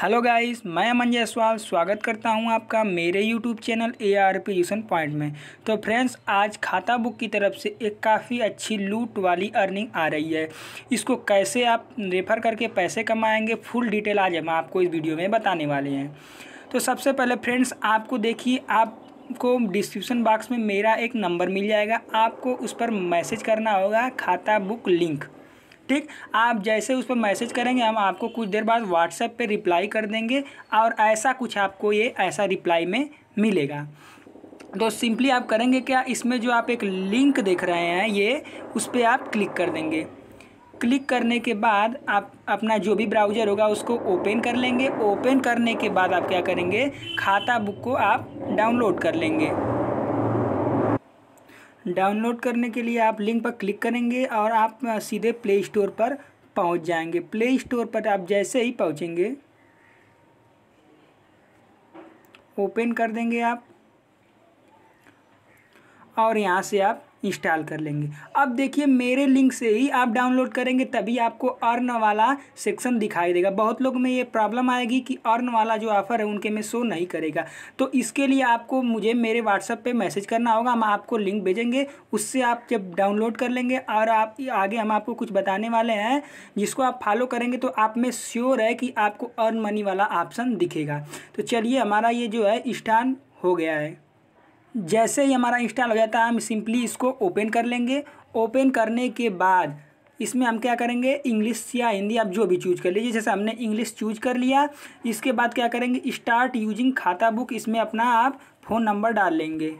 hello guys मैं अमन जायसवाल स्वागत करता हूं आपका मेरे YouTube channel A R P tuition point में तो फ्रेंड्स आज खाता बुक की तरफ से एक काफ़ी अच्छी लूट वाली अर्निंग आ रही है इसको कैसे आप रेफ़र करके पैसे कमाएंगे फुल डिटेल आज हम आपको इस वीडियो में बताने वाले हैं तो सबसे पहले फ्रेंड्स आपको देखिए आप आपको डिस्क्रिप्शन बॉक्स में मेरा एक नंबर मिल जाएगा आपको उस पर मैसेज करना होगा खाता बुक लिंक ठीक आप जैसे उस पर मैसेज करेंगे हम आपको कुछ देर बाद व्हाट्सएप पे रिप्लाई कर देंगे और ऐसा कुछ आपको ये ऐसा रिप्लाई में मिलेगा तो सिंपली आप करेंगे क्या इसमें जो आप एक लिंक देख रहे हैं ये उस पर आप क्लिक कर देंगे क्लिक करने के बाद आप अपना जो भी ब्राउज़र होगा उसको ओपन कर लेंगे ओपन करने के बाद आप क्या करेंगे खाता बुक को आप डाउनलोड कर लेंगे डाउनलोड करने के लिए आप लिंक पर क्लिक करेंगे और आप सीधे प्ले स्टोर पर पहुंच जाएंगे प्ले स्टोर पर आप जैसे ही पहुंचेंगे ओपन कर देंगे आप और यहाँ से आप इंस्टॉल कर लेंगे अब देखिए मेरे लिंक से ही आप डाउनलोड करेंगे तभी आपको अर्न वाला सेक्शन दिखाई देगा बहुत लोग में ये प्रॉब्लम आएगी कि अर्न वाला जो ऑफर है उनके में शो नहीं करेगा तो इसके लिए आपको मुझे मेरे व्हाट्सएप पर मैसेज करना होगा हम आपको लिंक भेजेंगे उससे आप जब डाउनलोड कर लेंगे और आप आगे हम आपको कुछ बताने वाले हैं जिसको आप फॉलो करेंगे तो आप में श्योर है कि आपको अर्न मनी वाला ऑप्शन दिखेगा तो चलिए हमारा ये जो है स्टान हो गया है जैसे ही हमारा इंस्टॉल हो जाता है हम सिंपली इसको ओपन कर लेंगे ओपन करने के बाद इसमें हम क्या करेंगे इंग्लिश या हिंदी आप जो भी चूज कर लीजिए जैसे हमने इंग्लिश चूज कर लिया इसके बाद क्या करेंगे स्टार्ट यूजिंग खाता बुक इसमें अपना आप फ़ोन नंबर डाल लेंगे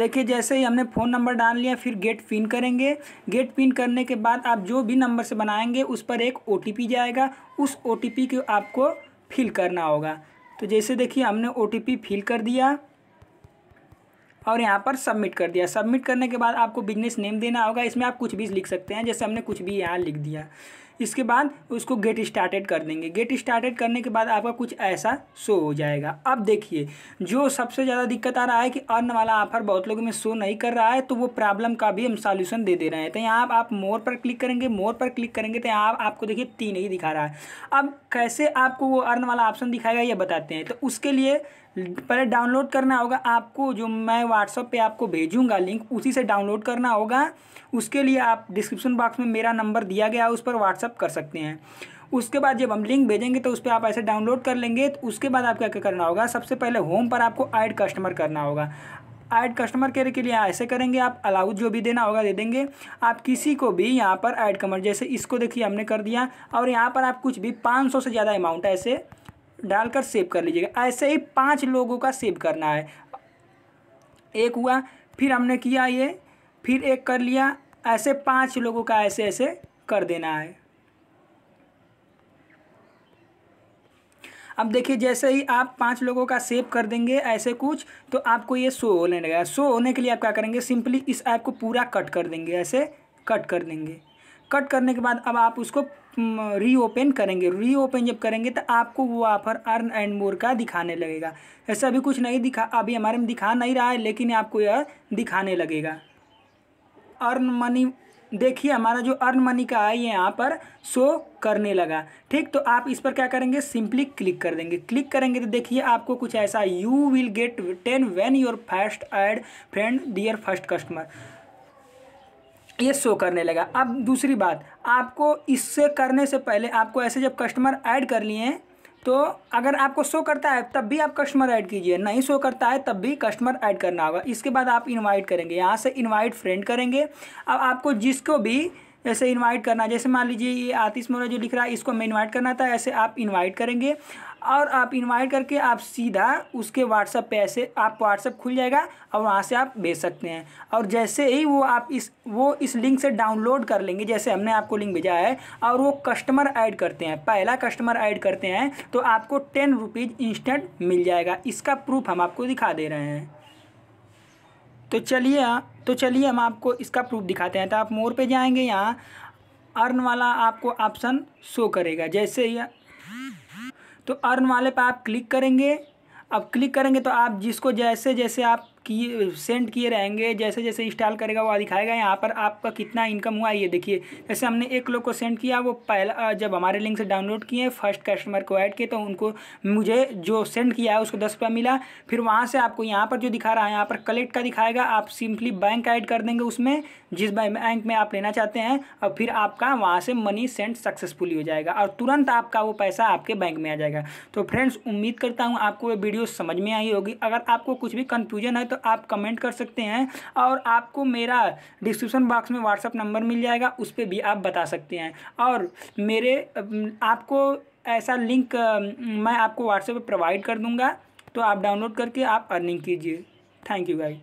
देखिए जैसे ही हमने फ़ोन नंबर डाल लिया फिर गेट पिन करेंगे गेट पिन करने के बाद आप जो भी नंबर से बनाएंगे उस पर एक ओ जाएगा उस ओ को आपको फिल करना होगा तो जैसे देखिए हमने ओ फिल कर दिया और यहाँ पर सबमिट कर दिया सबमिट करने के बाद आपको बिजनेस नेम देना होगा इसमें आप कुछ भी लिख सकते हैं जैसे हमने कुछ भी यहाँ लिख दिया इसके बाद उसको गेट स्टार्टेड कर देंगे गेट स्टार्टेड करने के बाद आपका कुछ ऐसा शो हो जाएगा अब देखिए जो सबसे ज़्यादा दिक्कत आ रहा है कि अर्न वाला ऑफर बहुत लोगों में शो नहीं कर रहा है तो वो प्रॉब्लम का भी हम सॉल्यूशन दे दे रहे हैं तो यहाँ आप, आप मोर पर क्लिक करेंगे मोर पर क्लिक करेंगे तो यहाँ आपको देखिए तीन ही दिखा रहा है अब कैसे आपको वो अर्न वाला ऑप्शन दिखाएगा ये बताते हैं तो उसके लिए पहले डाउनलोड करना होगा आपको जो मैं व्हाट्सअप पे आपको भेजूंगा लिंक उसी से डाउनलोड करना होगा उसके लिए आप डिस्क्रिप्शन बॉक्स में मेरा नंबर दिया गया है उस पर व्हाट्सअप कर सकते हैं उसके बाद जब हम लिंक भेजेंगे तो उस पर आप ऐसे डाउनलोड कर लेंगे तो उसके बाद आप क्या क्या करना होगा सबसे पहले होम पर आपको ऐड कस्टमर करना होगा ऐड कस्टमर केयर के लिए ऐसे करेंगे आप अलाउ जो भी देना होगा दे देंगे आप किसी को भी यहाँ पर ऐड कमर जैसे इसको देखिए हमने कर दिया और यहाँ पर आप कुछ भी 500 से ज़्यादा अमाउंट ऐसे डालकर सेव कर लीजिएगा ऐसे ही पांच लोगों का सेव करना है एक हुआ फिर हमने किया ये फिर एक कर लिया ऐसे पांच लोगों का ऐसे ऐसे कर देना है अब देखिए जैसे ही आप पांच लोगों का सेव कर देंगे ऐसे कुछ तो आपको ये शो होने लगेगा शो होने के लिए आप क्या करेंगे सिंपली इस ऐप को पूरा कट कर देंगे ऐसे कट कर देंगे कट करने के बाद अब आप उसको रीओपन करेंगे रीओपन जब करेंगे तो आपको वो ऑफर अर्न एंड मोर का दिखाने लगेगा ऐसा अभी कुछ नहीं दिखा अभी हमारे में दिखा नहीं रहा है लेकिन आपको यह दिखाने लगेगा अर्न मनी देखिए हमारा जो अर्न मनी का है ये यहाँ पर शो करने लगा ठीक तो आप इस पर क्या करेंगे सिंपली क्लिक कर देंगे क्लिक करेंगे तो देखिए आपको कुछ ऐसा you will get ten when your first add friend dear first customer ये शो करने लगा अब दूसरी बात आपको इससे करने से पहले आपको ऐसे जब कस्टमर ऐड कर लिए हैं तो अगर आपको शो करता है तब भी आप कस्टमर ऐड कीजिए नहीं शो करता है तब भी कस्टमर ऐड करना होगा इसके बाद आप इनवाइट करेंगे यहाँ से इनवाइट फ्रेंड करेंगे अब आपको जिसको भी ऐसे इनवाइट करना जैसे मान लीजिए ये आतिश मोरा जो लिख रहा है इसको हमें इनवाइट करना था ऐसे आप इनवाइट करेंगे और आप इनवाइट करके आप सीधा उसके व्हाट्सअप पे ऐसे आप व्हाट्सअप खुल जाएगा और वहाँ से आप भेज सकते हैं और जैसे ही वो आप इस वो इस लिंक से डाउनलोड कर लेंगे जैसे हमने आपको लिंक भेजा है और वो कस्टमर ऐड करते हैं पहला कस्टमर ऐड करते हैं तो आपको टेन रुपीज़ इंस्टेंट मिल जाएगा इसका प्रूफ हम आपको दिखा दे रहे हैं तो चलिए तो चलिए हम आपको इसका प्रूफ दिखाते हैं तो आप मोर पे जाएंगे यहाँ अर्न वाला आपको ऑप्शन शो करेगा जैसे ही तो अर्न वाले पर आप क्लिक करेंगे अब क्लिक करेंगे तो आप जिसको जैसे जैसे आप किए सेंड किए रहेंगे जैसे जैसे इंस्टॉल करेगा वो दिखाएगा यहाँ पर आपका कितना इनकम हुआ ये देखिए जैसे हमने एक लोग को सेंड किया वो पहला जब हमारे लिंक से डाउनलोड किए फर्स्ट कस्टमर को ऐड किए तो उनको मुझे जो सेंड किया है उसको दस रुपया मिला फिर वहाँ से आपको यहाँ पर जो दिखा रहा है यहाँ पर कलेक्ट का दिखाएगा आप सिंपली बैंक ऐड कर देंगे उसमें जिस बैंक में आप लेना चाहते हैं और फिर आपका वहाँ से मनी सेंड सक्सेसफुली हो जाएगा और तुरंत आपका वो पैसा आपके बैंक में आ जाएगा तो फ्रेंड्स उम्मीद करता हूँ आपको ये वीडियो समझ में आई होगी अगर आपको कुछ भी कन्फ्यूजन है तो आप कमेंट कर सकते हैं और आपको मेरा डिस्क्रिप्शन बॉक्स में व्हाट्सअप नंबर मिल जाएगा उस पर भी आप बता सकते हैं और मेरे आपको ऐसा लिंक मैं आपको व्हाट्सएप पर प्रोवाइड कर दूँगा तो आप डाउनलोड करके आप अर्निंग कीजिए थैंक यू भाई